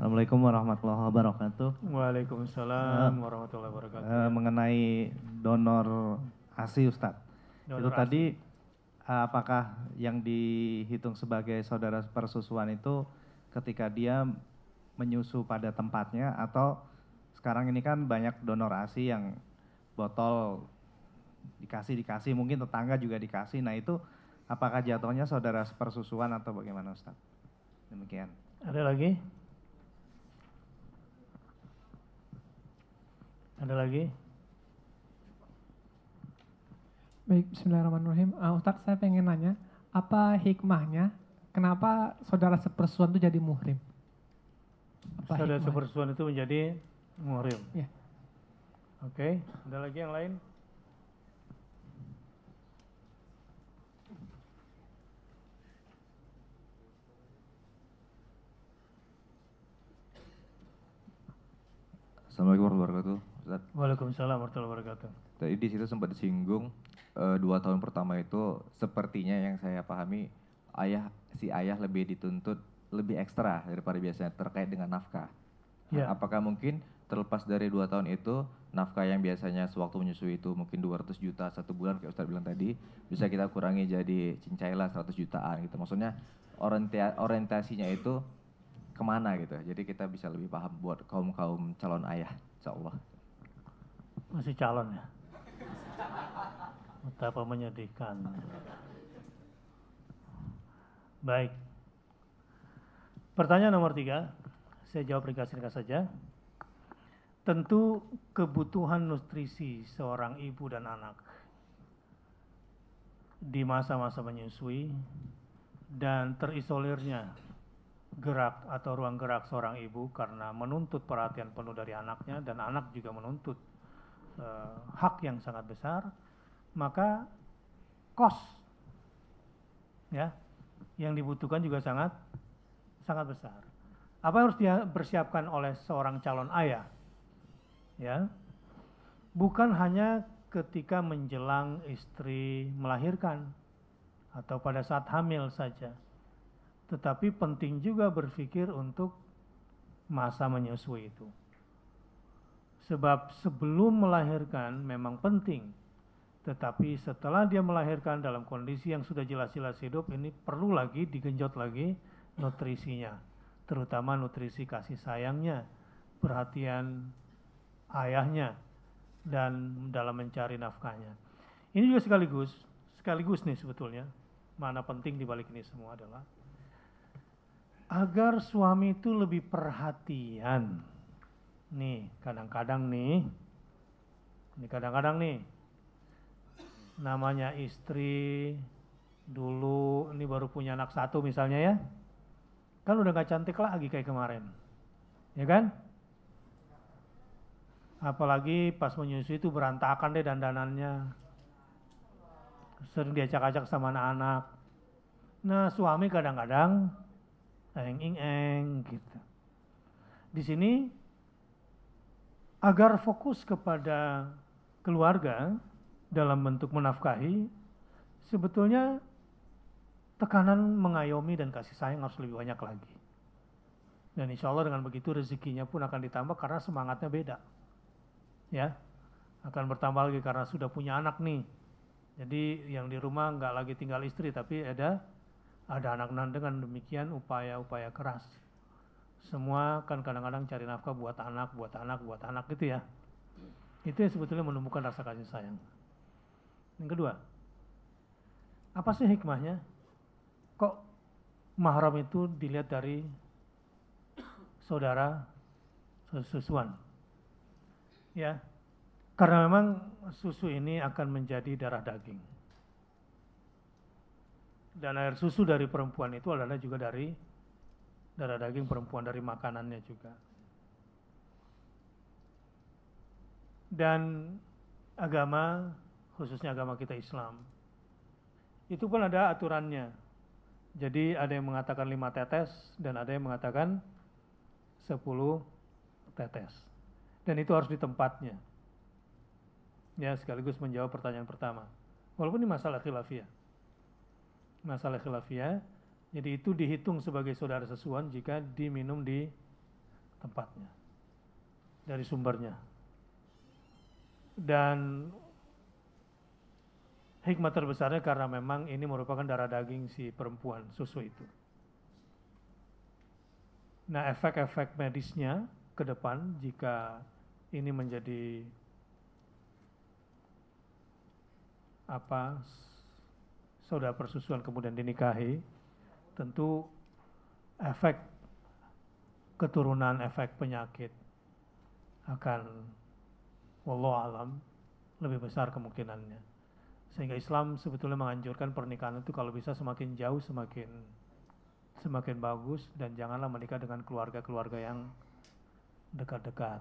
Assalamualaikum warahmatullahi wabarakatuh. Waalaikumsalam uh, warahmatullahi wabarakatuh. Uh, mengenai donor ASI Ustadz. Donor itu ASI. tadi eh, apakah yang dihitung sebagai saudara persusuan itu ketika dia menyusu pada tempatnya atau sekarang ini kan banyak donor ASI yang botol dikasih dikasih mungkin tetangga juga dikasih. Nah, itu apakah jatuhnya saudara persusuan atau bagaimana Ustaz? Demikian. Ada lagi? Ada lagi? Baik, bismillahirrahmanirrahim. Uh, eh, Ustaz, saya pengen nanya, apa hikmahnya kenapa saudara sepersuan itu jadi muhrim? Apa saudara hikmahnya? sepersuan itu menjadi muhrim? Ya. Oke, okay. ada lagi yang lain? Assalamualaikum warahmatullahi wabarakatuh. Ustaz. Waalaikumsalam warahmatullahi wabarakatuh. Tadi di situ sempat disinggung uh, dua tahun pertama itu sepertinya yang saya pahami ayah si ayah lebih dituntut lebih ekstra daripada biasanya terkait dengan nafkah. Nah, ya. Apakah mungkin terlepas dari dua tahun itu nafkah yang biasanya sewaktu menyusui itu mungkin 200 juta satu bulan kayak Ustaz bilang tadi bisa kita kurangi jadi cincailah 100 jutaan gitu. Maksudnya orientasinya itu kemana gitu. Jadi kita bisa lebih paham buat kaum-kaum calon ayah, insya Allah. Masih calon ya? Betapa menyedihkan. Baik. Pertanyaan nomor tiga, saya jawab ringkas-ringkas saja. Tentu kebutuhan nutrisi seorang ibu dan anak di masa-masa menyusui dan terisolirnya gerak atau ruang gerak seorang ibu karena menuntut perhatian penuh dari anaknya dan anak juga menuntut e, hak yang sangat besar, maka kos ya yang dibutuhkan juga sangat sangat besar. Apa yang harus dia persiapkan oleh seorang calon ayah? Ya. Bukan hanya ketika menjelang istri melahirkan atau pada saat hamil saja tetapi penting juga berpikir untuk masa menyusui itu. Sebab sebelum melahirkan memang penting, tetapi setelah dia melahirkan dalam kondisi yang sudah jelas-jelas hidup ini perlu lagi digenjot lagi nutrisinya, terutama nutrisi kasih sayangnya, perhatian ayahnya dan dalam mencari nafkahnya. Ini juga sekaligus sekaligus nih sebetulnya mana penting dibalik ini semua adalah agar suami itu lebih perhatian. Nih, kadang-kadang nih, ini kadang-kadang nih, namanya istri dulu ini baru punya anak satu misalnya ya, kan udah gak cantik lagi kayak kemarin, ya kan? Apalagi pas menyusui itu berantakan deh dandanannya, sering diajak-ajak sama anak-anak. Nah suami kadang-kadang eng ing eng gitu. Di sini agar fokus kepada keluarga dalam bentuk menafkahi, sebetulnya tekanan mengayomi dan kasih sayang harus lebih banyak lagi. Dan insya Allah dengan begitu rezekinya pun akan ditambah karena semangatnya beda. Ya, akan bertambah lagi karena sudah punya anak nih. Jadi yang di rumah nggak lagi tinggal istri tapi ada ada anak-anak dengan demikian upaya-upaya keras semua kan kadang-kadang cari nafkah buat anak, buat anak, buat anak gitu ya. Itu yang sebetulnya menumbuhkan rasa kasih sayang. Yang kedua, apa sih hikmahnya? Kok mahram itu dilihat dari saudara susuan? Ya, karena memang susu ini akan menjadi darah daging dan air susu dari perempuan itu adalah juga dari darah daging perempuan dari makanannya juga. Dan agama, khususnya agama kita Islam, itu pun ada aturannya. Jadi ada yang mengatakan lima tetes dan ada yang mengatakan sepuluh tetes. Dan itu harus di tempatnya. Ya, sekaligus menjawab pertanyaan pertama. Walaupun ini masalah khilafiyah masalah khilafiyah. Jadi itu dihitung sebagai saudara sesuan jika diminum di tempatnya dari sumbernya. Dan hikmah terbesarnya karena memang ini merupakan darah daging si perempuan susu itu. Nah, efek-efek medisnya ke depan jika ini menjadi apa saudara persusuan kemudian dinikahi, tentu efek keturunan efek penyakit akan wallah alam lebih besar kemungkinannya. Sehingga Islam sebetulnya menganjurkan pernikahan itu kalau bisa semakin jauh semakin semakin bagus dan janganlah menikah dengan keluarga-keluarga yang dekat-dekat.